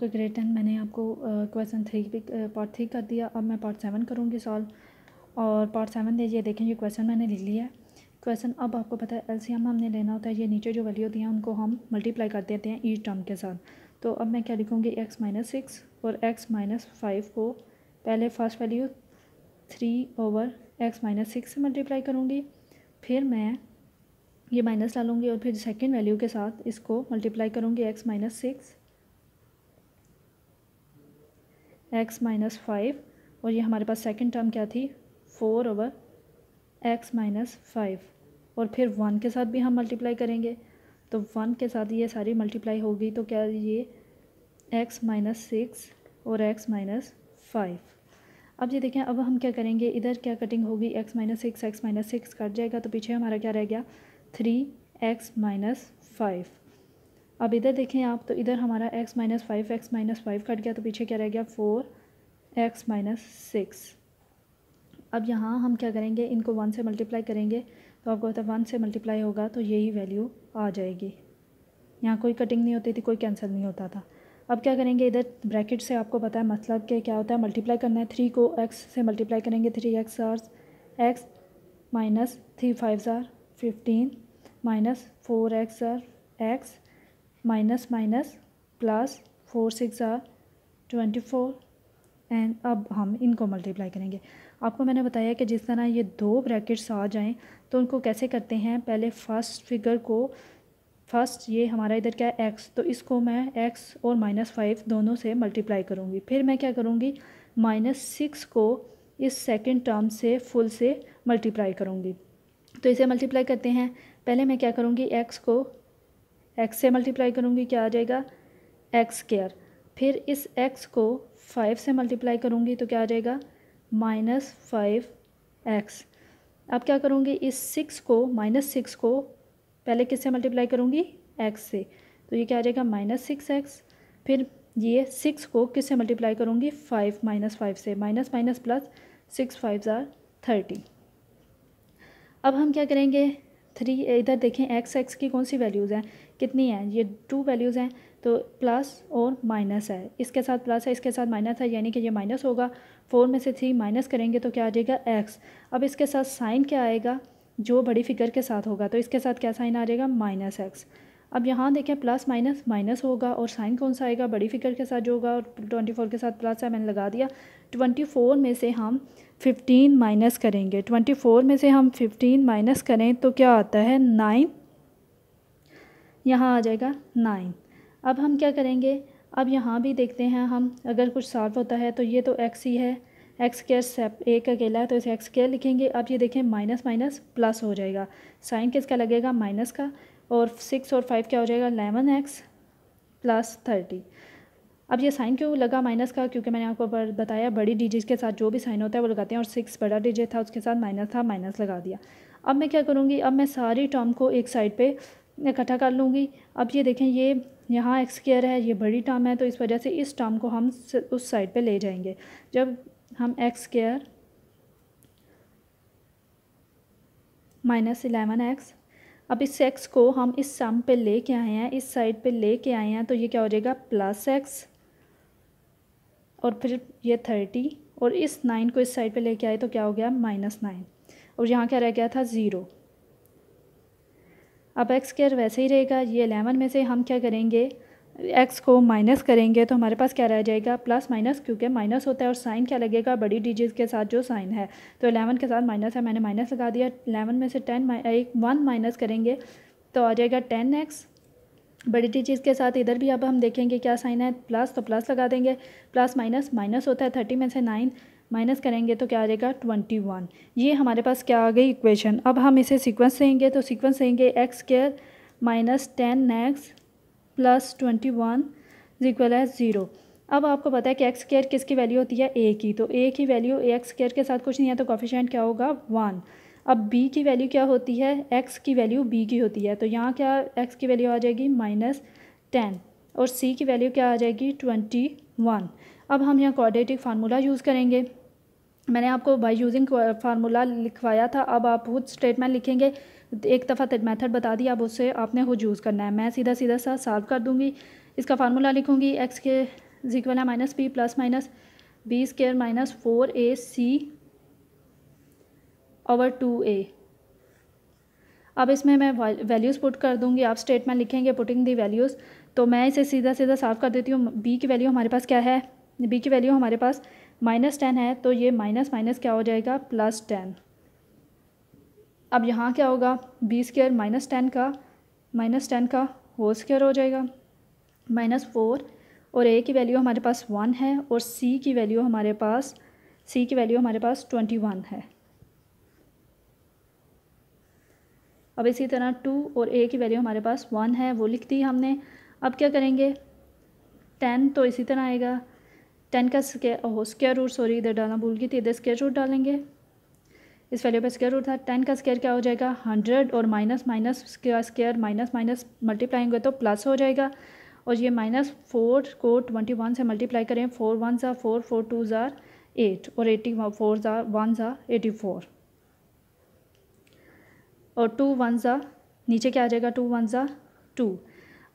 तो grade ten मैंने आपको क्वेश्चन थ्री भी पार्ट थ्री कर दिया अब मैं पार्ट सेवन करूँगी सॉल्व और पार्ट सेवन दे ये देखें ये क्वेश्चन मैंने लिख लिया है क्वेश्चन अब आपको पता है एलसीएम हमने लेना होता है ये नीचे जो वैल्यू होती हैं उनको हम मल्टीप्लाई कर देते हैं ईच टर्म के साथ तो अब मैं क्या लिखूँगी एक्स माइनस सिक्स और एक्स माइनस फाइव को पहले first value three over x minus six से मल्टीप्लाई करूँगी फिर मैं ये माइनस डालूँगी और फिर सेकेंड वैल्यू के साथ इसको मल्टीप्लाई करूँगी x minus six x minus five और ये हमारे पास सेकेंड टर्म क्या थी four over x minus five और फिर वन के साथ भी हम मल्टीप्लाई करेंगे तो वन के साथ ये सारी मल्टीप्लाई होगी तो क्या ये एक्स माइनस सिक्स और एक्स माइनस फाइव अब ये देखें अब हम क्या करेंगे इधर क्या कटिंग होगी x minus six x minus six cut जाएगा तो पीछे हमारा क्या रह गया थ्री एक्स माइनस फाइव अब इधर देखें आप तो इधर हमारा x minus five x minus five cut गया तो पीछे क्या रह गया फोर एक्स माइनस सिक्स अब यहाँ हम क्या करेंगे इनको वन से मल्टीप्लाई करेंगे तो आपको पता है वन से मल्टीप्लाई होगा तो यही वैल्यू आ जाएगी यहाँ कोई कटिंग नहीं होती थी कोई कैंसिल नहीं होता था अब क्या करेंगे इधर ब्रैकेट से आपको पता है मतलब कि क्या होता है मल्टीप्लाई करना है थ्री को एक्स से मल्टीप्लाई करेंगे थ्री एक्स आर्स एक्स माइनस थ्री फाइव ज़ार फिफ्टीन माइनस फोर एक्स आर x minus minus plus four six आर ट्वेंटी फोर एंड अब हम इनको मल्टीप्लाई करेंगे आपको मैंने बताया कि जिस तरह ये दो ब्रैकेट्स आ जाएं तो उनको कैसे करते हैं पहले फर्स्ट फिगर को फर्स्ट ये हमारा इधर क्या है एक्स तो इसको मैं एक्स और माइनस फाइव दोनों से मल्टीप्लाई करूँगी फिर मैं क्या करूँगी माइनस सिक्स को इस सेकेंड टर्म से फुल से मल्टीप्लाई करूँगी तो इसे मल्टीप्लाई करते हैं पहले मैं क्या करूँगी एक्स को एक्स से मल्टीप्लाई करूँगी क्या आ जाएगा एक्स केयर फिर इस एक्स को फाइव से मल्टीप्लाई करूँगी तो क्या आ जाएगा माइनस फाइव एक्स अब क्या करूँगी इस सिक्स को माइनस सिक्स को पहले किससे मल्टीप्लाई करूँगी एक्स से तो ये क्या आ जाएगा माइनस सिक्स एक्स फिर ये सिक्स को किससे मल्टीप्लाई करूँगी फाइव माइनस फाइव से minus minus plus six five ज़ार थर्टी अब हम क्या करेंगे थ्री eh, इधर देखें एक्स एक्स की कौन सी वैल्यूज़ हैं कितनी हैं ये टू वैल्यूज़ हैं तो प्लस और माइनस है इसके साथ प्लस है इसके साथ माइनस है यानी कि ये माइनस होगा फोर में से थ्री माइनस करेंगे तो क्या आ जाएगा एक्स अब इसके साथ साइन क्या आएगा जो बड़ी फिगर के साथ होगा तो इसके साथ क्या साइन आ जाएगा माइनस एक्स अब यहाँ देखें प्लस माइनस माइनस होगा और साइन कौन सा आएगा बड़ी फिगर के साथ जो होगा और ट्वेंटी फोर के साथ प्लस है मैंने लगा दिया ट्वेंटी फोर में से हम फिफ्टीन माइनस करेंगे ट्वेंटी फोर में से हम फिफ्टीन माइनस करें तो क्या आता है नाइन यहाँ आ जाएगा नाइन अब हम क्या करेंगे अब यहाँ भी देखते हैं हम अगर कुछ सॉल्व होता है तो ये तो एक्स ही है एक्स केयर सेप एक अकेला है तो इसे एक्स केयर लिखेंगे अब ये देखें माइनस माइनस प्लस हो जाएगा साइन किसका लगेगा माइनस का और सिक्स और फाइव क्या हो जाएगा एलेवन एक्स प्लस थर्टी अब ये साइन क्यों लगा माइनस का क्योंकि मैंने आपको बताया बड़ी डिजिट के साथ जो भी साइन होता है वो लगाते हैं और सिक्स बड़ा डिजिट था उसके साथ माइनस था माइनस लगा दिया अब मैं क्या करूँगी अब मैं सारी टर्म को एक साइड पर इकट्ठा कर लूँगी अब ये देखें ये यहाँ एक्स केयर है ये बड़ी टर्म है तो इस वजह से इस टर्म को हम उस साइड पे ले जाएंगे जब हम x square minus eleven x अब इस एक्स को हम इस सम पे ले के आए हैं इस साइड पे ले के आए हैं तो ये क्या हो जाएगा प्लस एक्स और फिर ये थर्टी और इस नाइन को इस साइड पे लेके आए तो क्या हो गया माइनस नाइन और यहाँ क्या रह गया था ज़ीरो अब एक्स केयर वैसे ही रहेगा ये अलेवन में से हम क्या करेंगे एक्स को माइनस करेंगे तो हमारे पास क्या रह जाएगा प्लस माइनस क्योंकि माइनस होता है और साइन क्या लगेगा बड़ी डिजिट के साथ जो साइन है तो एलेवन के साथ माइनस है मैंने माइनस लगा दिया एलेवन में से टेन एक वन माइनस करेंगे तो आ जाएगा टेन एक्स बड़ी टी चीज़ के साथ इधर भी अब हम देखेंगे क्या साइन है प्लस तो प्लस लगा देंगे प्लस माइनस माइनस होता है थर्टी में से नाइन माइनस करेंगे तो क्या आ जाएगा ट्वेंटी वन ये हमारे पास क्या आ गई इक्वेशन अब हम इसे सीक्वेंस देंगे तो सीक्वेंस देंगे x square minus ten x plus twenty one equal है ज़ीरो अब आपको पता है कि एक्स स्केयर किसकी वैल्यू होती है ए की तो ए की वैल्यू एक्स स्केयर के साथ कुछ नहीं है तो कॉफिशेंट क्या होगा वन अब b की वैल्यू क्या होती है x की वैल्यू b की होती है तो यहाँ क्या x की वैल्यू आ जाएगी माइनस टेन और c की वैल्यू क्या आ जाएगी ट्वेंटी वन अब हम यहाँ क्वाड्रेटिक फार्मूला यूज़ करेंगे मैंने आपको बाई यूजिंग फार्मूला लिखवाया था अब आप खुद स्टेटमेंट लिखेंगे एक दफ़ा मेथड बता दिया अब उससे आपने खुद यूज़ करना है मैं सीधा सीधा सा सॉल्व कर दूँगी इसका फार्मूला लिखूँगी एक्स के जिक्वल है minus b plus minus b square minus four a c over two a अब इसमें मैं वैल्यूज़ पुट कर दूंगी आप स्टेटमेंट लिखेंगे पुटिंग दी वैल्यूज़ तो मैं इसे सीधा सीधा साफ कर देती हूँ बी की वैल्यू हमारे पास क्या है बी की वैल्यू हमारे पास माइनस टेन है तो ये माइनस माइनस क्या हो जाएगा प्लस टेन अब यहाँ क्या होगा बी स्केयर माइनस टेन का माइनस टेन का होल स्केयर हो जाएगा माइनस फोर और ए की वैल्यू हमारे पास वन है और सी की वैल्यू हमारे पास सी की वैल्यू हमारे पास ट्वेंटी वन है अब इसी तरह टू और ए की वैल्यू हमारे पास वन है वो लिख दी हमने अब क्या करेंगे टेन तो इसी तरह आएगा टेन का square oh square root sorry इधर डालना भूल गई थी इधर स्केयर रूट डालेंगे इस वैल्यू पर स्केयर रूट था टेन का स्केयर क्या हो जाएगा हंड्रेड और minus minus square square minus minus multiply होंगे तो प्लस हो जाएगा और ये माइनस फोर को ट्वेंटी वन से मल्टीप्लाई करें फोर वन ज़ा फोर फोर टू ज़ार एट और एटी फोर ज़ा वन ज़ा एटी फोर और टू वन ज़ा नीचे क्या आ जाएगा टू वन ज़ा टू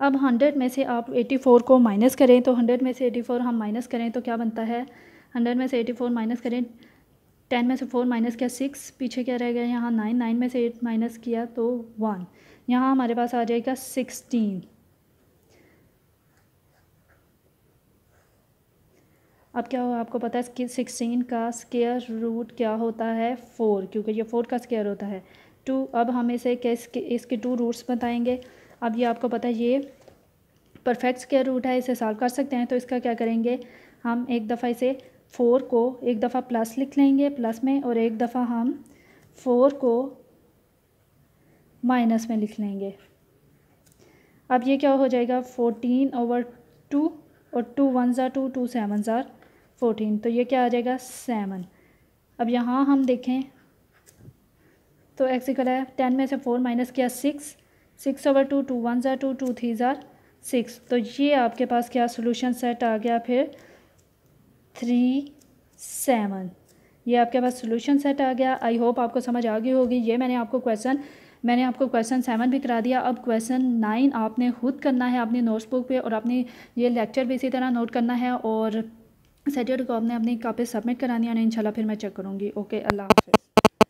अब हंड्रेड में से आप एटी फ़ोर को माइनस करें तो हंड्रेड में से एटी फ़ोर हम माइनस करें तो क्या बनता है हंड्रेड में से एटी फ़ोर माइनस करें टेन में से फोर माइनस किया सिक्स पीछे क्या रह गया यहाँ नाइन नाइन में से एट माइनस किया तो वन यहाँ हमारे पास आ जाएगा सिक्सटीन अब क्या हो आपको पता है कि सिक्सटीन का स्केयर रूट क्या होता है फ़ोर क्योंकि ये फोर का स्केयर होता है टू अब हम इसे कैसे इसके टू रूट्स बताएंगे अब ये आपको पता है ये परफेक्ट स्केयर रूट है इसे सॉल्व कर सकते हैं तो इसका क्या करेंगे हम एक दफ़ा इसे फोर को एक दफ़ा प्लस लिख लेंगे प्लस में और एक दफ़ा हम फोर को माइनस में लिख लेंगे अब ये क्या हो जाएगा फोर्टीन ओवर टू और टू वन ज़ार टू टू सेवन ज़ार फोर्टीन तो ये क्या आ जाएगा सेवन अब यहाँ हम देखें तो एक्स इक्वल है टेन में से फोर माइनस किया six six over two two one ज़ार टू टू थ्री ज़ार सिक्स तो ये आपके पास क्या सोल्यूशन सेट आ गया फिर थ्री सेवन ये आपके पास सोल्यूशन सेट आ गया आई होप आपको समझ आ गई होगी ये मैंने आपको क्वेश्चन मैंने आपको क्वेश्चन सेवन भी करा दिया अब क्वेश्चन नाइन आपने खुद करना है अपनी नोट्स बुक पे और अपनी ये लेक्चर भी इसी तरह नोट करना है और सेटेड को आपने अपनी कापी सबमिट करानी है इंशाल्लाह फिर मैं चेक करूँगी ओके अल्लाह हाफिज़